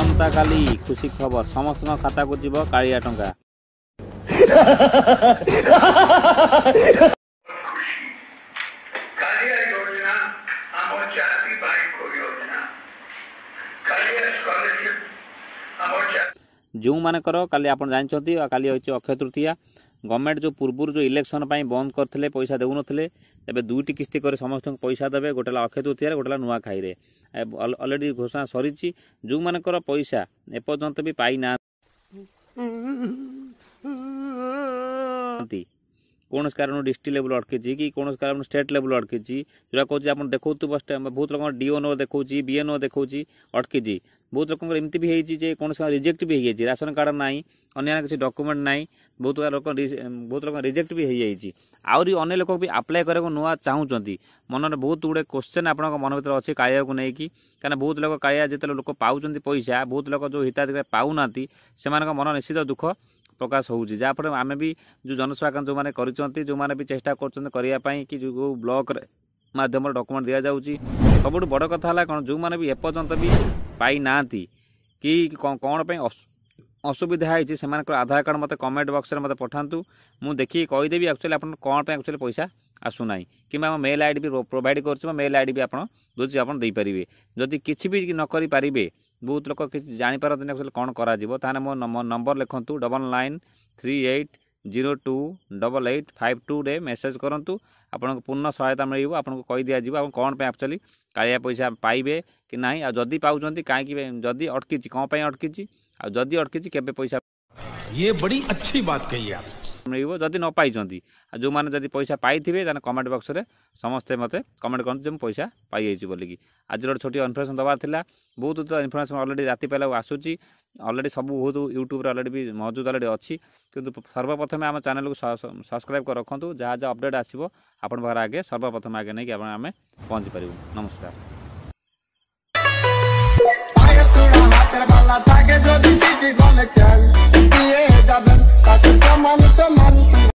ଆସନ୍ତାକାଲି ଖୁସି ଖବର ସମସ୍ତଙ୍କ ଖାତାକୁ ଯିବ କାଳିଆ ଟଙ୍କା ଯେଉଁମାନଙ୍କର କାଲି ଆପଣ ଜାଣିଛନ୍ତି କାଲି ହେଉଛି ଅକ୍ଷୟ ତୃତୀୟା ଗଭର୍ଣ୍ଣମେଣ୍ଟ ଯେଉଁ ପୂର୍ବରୁ ଯେଉଁ ଇଲେକ୍ସନ୍ ପାଇଁ ବନ୍ଦ କରିଥିଲେ ପଇସା ଦେଉନଥିଲେ ଏବେ ଦୁଇଟି କିସ୍ତି କରି ସମସ୍ତଙ୍କୁ ପଇସା ଦେବେ ଗୋଟେ ହେଲା ଅକ୍ଷୟ ତୃତୀୟାରେ ଗୋଟେ ହେଲା ନୂଆଖାଇରେ ଅଲରେଡ଼ି ଘୋଷଣା ସରିଛି ଯେଉଁମାନଙ୍କର ପଇସା ଏପର୍ଯ୍ୟନ୍ତ ବି ପାଇନାହାନ୍ତି କୌଣସି କାରଣରୁ ଡିଷ୍ଟ୍ରିକ୍ଟ ଲେବୁଲ୍ ଅଟକିଛି କି କୌଣସି କାରଣରୁ ଷ୍ଟେଟ୍ ଲେବୁଲ୍ ଅଟକିଛି ଯେଉଁଟା କହୁଛି ଆପଣ ଦେଖାଉଥିବ ବହୁତ ଲୋକଙ୍କ ଡିଓନଓ ଦେଖାଉଛି ବିଏନଓ ଦେଖାଉଛି ଅଟକିଛି ବହୁତ ଲୋକଙ୍କର ଏମିତି ବି ହେଇଛି ଯେ କୌଣସି ରିଜେକ୍ଟ ବି ହେଇଯାଇଛି ରାସନ କାର୍ଡ଼ ନାହିଁ ଅନ୍ୟାନ୍ୟ କିଛି ଡକୁମେଣ୍ଟ ନାହିଁ ବହୁତ ଲୋକ ବହୁତ ଲୋକ ରିଜେକ୍ଟ ବି ହେଇଯାଇଛି ଆହୁରି ଅନ୍ୟ ଲୋକ ବି ଆପ୍ଲାଏ କରିବାକୁ ନୂଆ ଚାହୁଁଛନ୍ତି ମନରେ ବହୁତ ଗୁଡ଼ିଏ କୋଶ୍ଚିନ୍ ଆପଣଙ୍କ ମନ ଭିତରେ ଅଛି କାଳିଆକୁ ନେଇକି କାରଣ ବହୁତ ଲୋକ କାଳିଆ ଯେତେବେଳେ ଲୋକ ପାଉଛନ୍ତି ପଇସା ବହୁତ ଲୋକ ଯେଉଁ ହିତାଧିକାରୀ ପାଉନାହାନ୍ତି ସେମାନଙ୍କ ମନ ନିଶ୍ଚିତ ଦୁଃଖ ପ୍ରକାଶ ହେଉଛି ଯାହାଫଳରେ ଆମେ ବି ଯେଉଁ ଜନସେବାକାନ୍ତ ଯେଉଁମାନେ କରିଛନ୍ତି ଯେଉଁମାନେ ବି ଚେଷ୍ଟା କରୁଛନ୍ତି କରିବା ପାଇଁ କି ଯେଉଁ ବ୍ଲକରେ ମାଧ୍ୟମରେ ଡକୁମେଣ୍ଟ ଦିଆଯାଉଛି ସବୁଠୁ ବଡ଼ କଥା ହେଲା କ'ଣ ଯେଉଁମାନେ ବି ଏପର୍ଯ୍ୟନ୍ତ ବି ପାଇନାହାନ୍ତି କି କ'ଣ ପାଇଁ ଅସୁବିଧା ହେଇଛି ସେମାନଙ୍କର ଆଧାର କାର୍ଡ଼ ମୋତେ କମେଣ୍ଟ ବକ୍ସରେ ମୋତେ ପଠାନ୍ତୁ ମୁଁ ଦେଖିକି କହିଦେବି ଆକ୍ଚୁଆଲି ଆପଣଙ୍କ କ'ଣ ପାଇଁ ଆକ୍ଚୁଆଲି ପଇସା ଆସୁନାହିଁ କିମ୍ବା ଆମ ମେଲ୍ ଆଇ ଡି ବି ପ୍ରୋଭାଇଡ଼ କରୁଛି ବା ମେଲ୍ ଆଇ ଡି ବି ଆପଣ ଦେଉଛି ଆପଣ ଦେଇପାରିବେ ଯଦି କିଛି ବି ନ କରିପାରିବେ ବହୁତ ଲୋକ କିଛି ଜାଣିପାରନ୍ତିନି ଆକ୍ଚୁଆଲି କ'ଣ କରାଯିବ ତାହେଲେ ମୋ ନମ୍ବର ଲେଖନ୍ତୁ double nine three eight zero two double eight five two रे मेसेज करूँ आपको पूर्ण सहायता मिल आपको कही दिजा कौन पर एक्चुअली कालिया पैसा पाए कि ना आदि पाँच कहीं जदि अटकी कौन पर अटकी आदि अटकी पैसा ये बड़ी अच्छी बात कही आप ज नपाइन्छ जो पैसा पाथे त कमेन्ट बक्सले समेत मते कमेन्ट गरौँ पैसा पाइँछ बोलिकि आज छोटो इन्फर्मेसन दबारेला बहुत इनफर्मेसन अलरेड राति पहिलाको आसु अलरेडी सब बहुत युट्युब अलरेडी महजुद अलरेडी अस्ति सर्वप्रथम आम च्याने सब्सक्राइब रक जहाँ अपडेट आसार आगे सर्वप्रथम आगे नै आमे पहुँच पारु नमस्कार